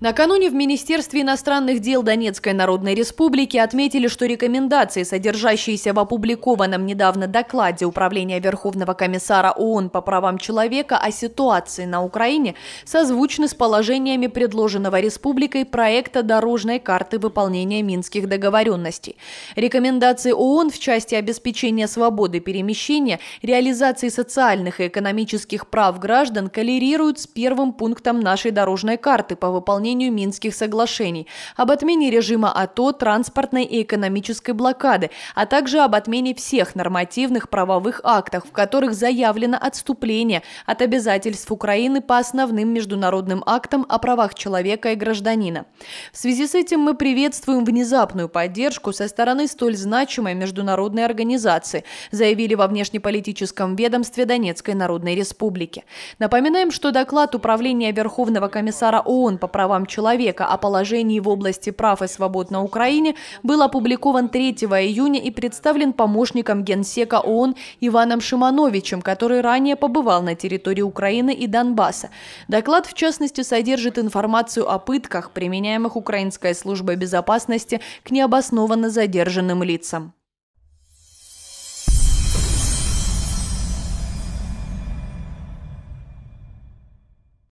Накануне в Министерстве иностранных дел Донецкой Народной Республики отметили, что рекомендации, содержащиеся в опубликованном недавно докладе Управления Верховного комиссара ООН по правам человека о ситуации на Украине, созвучны с положениями предложенного республикой проекта дорожной карты выполнения Минских договоренностей. Рекомендации ООН в части обеспечения свободы перемещения, реализации социальных и экономических прав граждан коллерируют с первым пунктом нашей дорожной карты по выполнению выполнению Минских соглашений, об отмене режима АТО, транспортной и экономической блокады, а также об отмене всех нормативных правовых актов, в которых заявлено отступление от обязательств Украины по основным международным актам о правах человека и гражданина. В связи с этим мы приветствуем внезапную поддержку со стороны столь значимой международной организации, заявили во внешнеполитическом ведомстве Донецкой Народной Республики. Напоминаем, что доклад Управления Верховного комиссара ООН по правам правам человека о положении в области прав и свобод на Украине был опубликован 3 июня и представлен помощником генсека ООН Иваном Шимановичем, который ранее побывал на территории Украины и Донбасса. Доклад, в частности, содержит информацию о пытках, применяемых Украинской службой безопасности к необоснованно задержанным лицам.